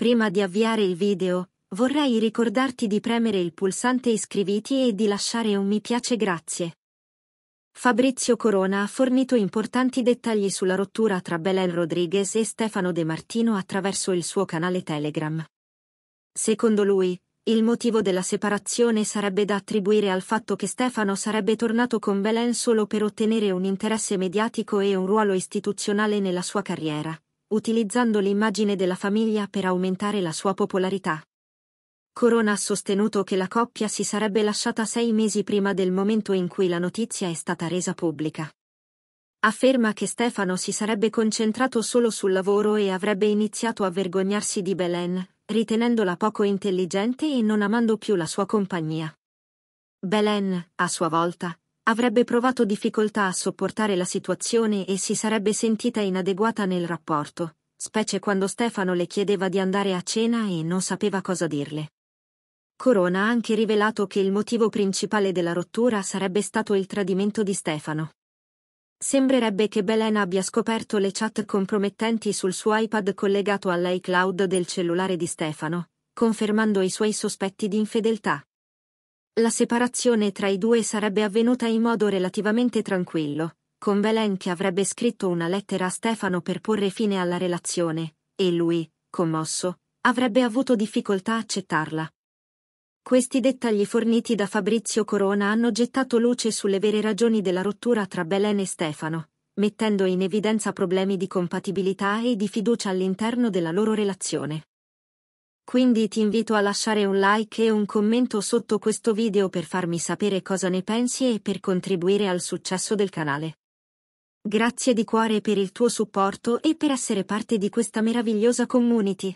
Prima di avviare il video, vorrei ricordarti di premere il pulsante iscriviti e di lasciare un mi piace grazie. Fabrizio Corona ha fornito importanti dettagli sulla rottura tra Belen Rodriguez e Stefano De Martino attraverso il suo canale Telegram. Secondo lui, il motivo della separazione sarebbe da attribuire al fatto che Stefano sarebbe tornato con Belen solo per ottenere un interesse mediatico e un ruolo istituzionale nella sua carriera, utilizzando l'immagine della famiglia per aumentare la sua popolarità. Corona ha sostenuto che la coppia si sarebbe lasciata sei mesi prima del momento in cui la notizia è stata resa pubblica. Afferma che Stefano si sarebbe concentrato solo sul lavoro e avrebbe iniziato a vergognarsi di Belen, ritenendola poco intelligente e non amando più la sua compagnia. Belen, a sua volta, avrebbe provato difficoltà a sopportare la situazione e si sarebbe sentita inadeguata nel rapporto, specie quando Stefano le chiedeva di andare a cena e non sapeva cosa dirle. Corona ha anche rivelato che il motivo principale della rottura sarebbe stato il tradimento di Stefano. Sembrerebbe che Belena abbia scoperto le chat compromettenti sul suo iPad collegato all'iCloud del cellulare di Stefano, confermando i suoi sospetti di infedeltà la separazione tra i due sarebbe avvenuta in modo relativamente tranquillo, con Belen che avrebbe scritto una lettera a Stefano per porre fine alla relazione, e lui, commosso, avrebbe avuto difficoltà a accettarla. Questi dettagli forniti da Fabrizio Corona hanno gettato luce sulle vere ragioni della rottura tra Belen e Stefano, mettendo in evidenza problemi di compatibilità e di fiducia all'interno della loro relazione. Quindi ti invito a lasciare un like e un commento sotto questo video per farmi sapere cosa ne pensi e per contribuire al successo del canale. Grazie di cuore per il tuo supporto e per essere parte di questa meravigliosa community.